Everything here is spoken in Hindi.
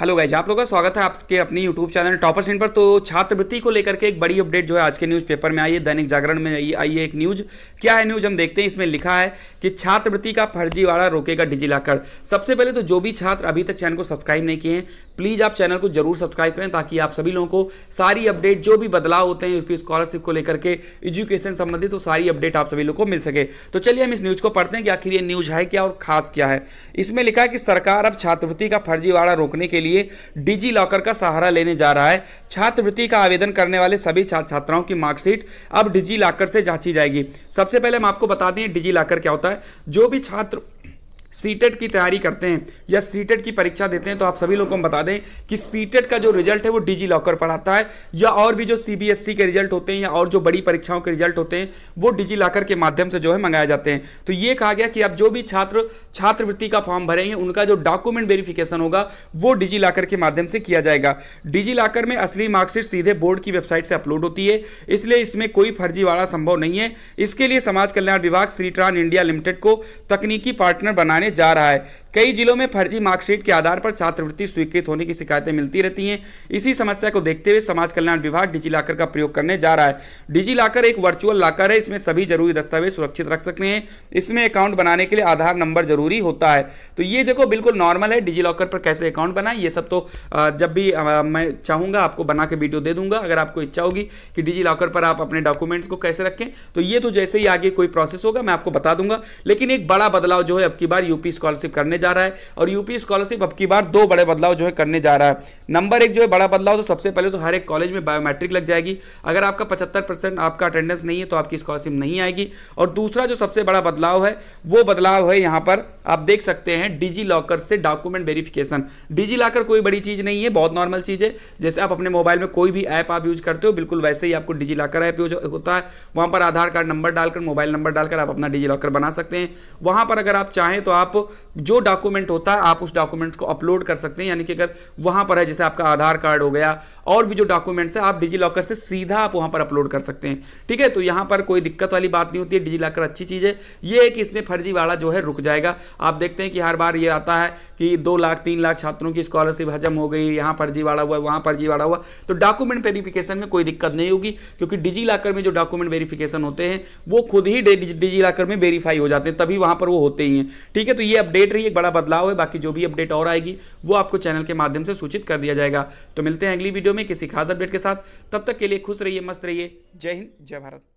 हेलो गाइज आप लोगों का स्वागत है आपके अपने यूट्यूब चैनल टॉपर सेंट पर तो छात्रवृत्ति को लेकर के एक बड़ी अपडेट जो है आज के न्यूज़ पेपर में आई है दैनिक जागरण में आई है एक न्यूज क्या है न्यूज हम देखते हैं इसमें लिखा है कि छात्रवृत्ति का फर्जीवाड़ा रोकेगा डिजी लॉकर सबसे पहले तो जो भी छात्र अभी तक चैनल को सब्सक्राइब नहीं किए हैं प्लीज़ आप चैनल को जरूर सब्सक्राइब करें ताकि आप सभी लोगों को सारी अपडेट जो भी बदलाव होते हैं यूपी स्कॉलरशिप को लेकर के एजुकेशन संबंधित वो तो सारी अपडेट आप सभी लोग को मिल सके तो चलिए हम इस न्यूज़ को पढ़ते हैं कि आखिर ये न्यूज़ है क्या और खास क्या है इसमें लिखा है कि सरकार अब छात्रवृत्ति का फर्जीवाड़ा रोकने के लिए लिए डिजी लॉकर का सहारा लेने जा रहा है छात्रवृत्ति का आवेदन करने वाले सभी छात्र छात्राओं की मार्कशीट अब डिजी लॉकर से जांची जाएगी सबसे पहले हम आपको बता दें डिजी लॉकर क्या होता है जो भी छात्र सीटेट e की तैयारी करते हैं या सीटेट e की परीक्षा देते हैं तो आप सभी लोगों को बता दें कि सीटेट e का जो रिजल्ट है वो डिजी लॉकर पर आता है या और भी जो सीबीएसई के रिजल्ट होते हैं या और जो बड़ी परीक्षाओं के रिजल्ट होते हैं वो डिजी लॉकर के माध्यम से जो है मंगाए जाते हैं तो ये कहा गया कि अब जो भी छात्र छात्रवृत्ति का फॉर्म भरेंगे उनका जो डॉक्यूमेंट वेरिफिकेशन होगा वो डिजी लॉकर के माध्यम से किया जाएगा डिजी लॉकर में असली मार्कशीट सीधे बोर्ड की वेबसाइट से अपलोड होती है इसलिए इसमें कोई फर्जीवाड़ा संभव नहीं है इसके लिए समाज कल्याण विभाग श्रीट्रान इंडिया लिमिटेड को तकनीकी पार्टनर बनाने जा रहा है कई जिलों में फर्जी मार्कशीट के आधार पर छात्रवृत्ति स्वीकृत होने की शिकायतें मिलती रहती हैं इसी समस्या को देखते हुए समाज कल्याण विभाग डिजी लॉकर का प्रयोग करने जा रहा है डिजी लॉकर एक वर्चुअल लॉकर है इसमें सभी जरूरी दस्तावेज सुरक्षित रख सकते हैं इसमें अकाउंट बनाने के लिए आधार नंबर जरूरी होता है तो ये देखो बिल्कुल नॉर्मल है डिजी लॉकर पर कैसे अकाउंट बनाए ये सब तो जब भी मैं चाहूँगा आपको बना के वीडियो दे दूंगा अगर आपको इच्छा होगी कि डिजी लॉकर पर आप अपने डॉक्यूमेंट्स को कैसे रखें तो ये तो जैसे ही आगे कोई प्रोसेस होगा मैं आपको बता दूंगा लेकिन एक बड़ा बदलाव जो है अब की बार यूपी स्कॉलरशिप करने जा जा रहा है और यूपी स्कॉलरशिप अब की बार दो बड़े बदलाव जो है करने जा रहा है नंबर एक जो है बड़ा बदलाव तो सबसे पहले तो हर एक कॉलेज में बायोमेट्रिक लग जाएगी अगर आपका पचहत्तर आपका अटेंडेंस नहीं है तो आपकी स्कॉलरशिप नहीं आएगी और दूसरा जो सबसे बड़ा बदलाव है वो बदलाव है यहाँ पर आप देख सकते हैं डिजी लॉकर से डॉक्यूमेंट वेरिफिकेशन डिजी लॉकर कोई बड़ी चीज़ नहीं है बहुत नॉर्मल चीज़ है जैसे आप अपने मोबाइल में कोई भी ऐप आप यूज करते हो बिल्कुल वैसे ही आपको डिजी लॉकर ऐप यूज होता है वहां पर आधार कार्ड नंबर डालकर मोबाइल नंबर डालकर आप अपना डिजी लॉकर बना सकते हैं वहां पर अगर आप चाहें तो आप जो डॉक्यूमेंट डॉक्यूमेंट होता है आप उस डॉक्यूमेंट्स को अपलोड कर सकते हैं यानी कि अगर वहां पर है जैसे आपका आधार कार्ड हो गया और भी जो डॉक्यूमेंट्स है आप डिजी लॉकर से सीधा आप वहां पर अपलोड कर सकते हैं ठीक है तो यहां पर कोई दिक्कत वाली बात नहीं होती है डिजी लॉकर अच्छी चीज़ है ये है कि इसमें फर्जीवाड़ा जो है रुक जाएगा आप देखते हैं कि हर बार ये आता है कि दो लाख तीन लाख छात्रों की स्कॉलरशिप हजम हो गई यहाँ फर्जीवाड़ा हुआ वहाँ फर्जीवाड़ा हुआ तो डॉक्यूमेंट वेरिफिकेशन में कोई दिक्कत नहीं होगी क्योंकि डिजी लॉकर में जो डॉक्यूमेंट वेरिफिकेशन होते हैं वो खुद ही डिजी लॉकर में वेरीफाई हो जाते हैं तभी वहां पर वो होते ही हैं ठीक है तो ये अपडेट रही है बड़ा बदलाव है बाकी जो भी अपडेट और आएगी वो आपको चैनल के माध्यम से सूचित कर दिया जाएगा तो मिलते हैं अगली वीडियो में किसी खास अपडेट के साथ तब तक के लिए खुश रहिए मस्त रहिए जय हिंद जय भारत